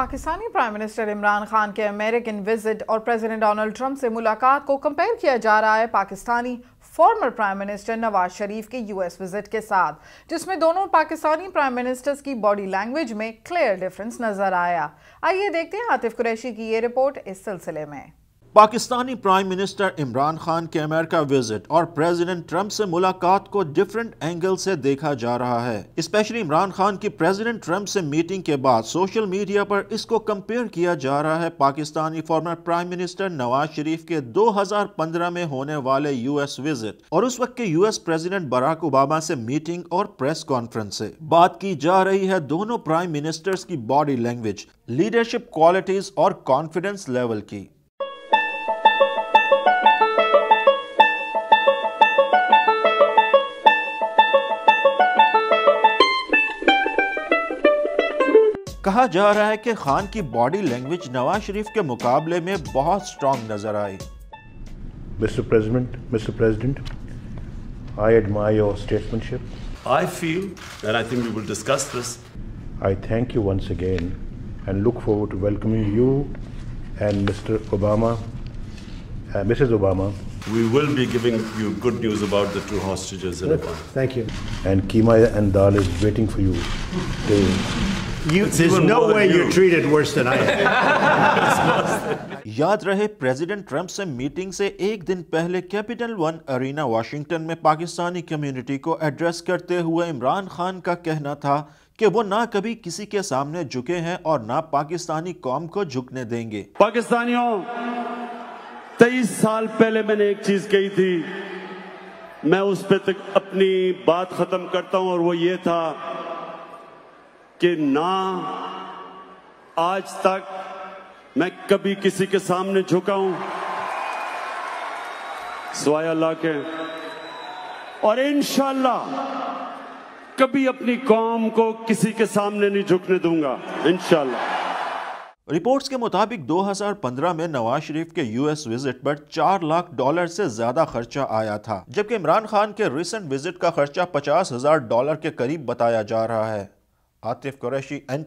Pakistani prime minister Imran Khan के American visit और president Donald Trump से मुलाकात को कंपेयर किया जा रहा है Pakistani former prime minister Nawaz Sharif के यूएस विजिट के साथ जिसमें दोनों पाकिस्तानी प्राइम मिनिस्टर्स की बॉडी लैंग्वेज में क्लियर डिफरेंस नजर आया आइए देखते हैं आतिफ कुरैशी की ये रिपोर्ट इस सिलसिले में पाकिस्तानी प्राइम मिनिस्टर इमरान खान के अमेरिका विजिट और प्रेसिडेंट ट्रंप से मुलाकात को डिफरेंट एंगल से देखा जा रहा है स्पेशली इमरान खान की प्रेसिडेंट ट्रंप से मीटिंग के बाद सोशल मीडिया पर इसको कंपेयर किया जा रहा है Pakistani former prime minister Nawaz Sharif के 2015 में होने वाले यूएस विजिट और उस वक्त के यूएस प्रेसिडेंट बराक ओबामा से मीटिंग और प्रेस कॉन्फ्रेंस से बात की जा रही है दोनों प्राइम मिनिस्टर्स की बॉडी लैंग्वेज लीडरशिप क्वालिटीज और कॉन्फिडेंस लेवल की कहा जा रहा है कि खान की बॉडी लैंग्वेज नवाज शरीफ के मुकाबले में बहुत स्ट्रॉन्ग नजर आई Mister President Mister President I admire your statesmanship I feel and I think we will discuss this I thank you once again and look forward to welcoming you and Mister Obama Mrs. Obama. We will be giving you good news about the two hostages in Oman. Thank you. And Kima and Dal is waiting for you. You, there's no way you. you're treated worse than I am. याद रहे president Trump से meeting से एक दिन पहले capital one arena Washington में Pakistani community को address करते हुए इमरान खान का कहना था कि वो ना कभी किसी के सामने झुके हैं और ना पाकिस्तानी कौम को झुकने देंगे पाकिस्तानियों तेईस साल पहले मैंने एक चीज कही थी मैं उस पर अपनी बात खत्म करता हूं और वो ये था कि ना आज तक मैं कभी किसी के सामने झुका हूं सवाय अल्लाह के और इनशाला कभी अपनी कौम को किसी के सामने नहीं झुकने दूंगा इनशाला रिपोर्ट्स के मुताबिक 2015 में नवाज शरीफ के यूएस विजिट पर 4 लाख डॉलर से ज्यादा खर्चा आया था जबकि इमरान खान के रिसेंट विजिट का खर्चा पचास हजार डॉलर के करीब बताया जा रहा है عاطف قريشي أنت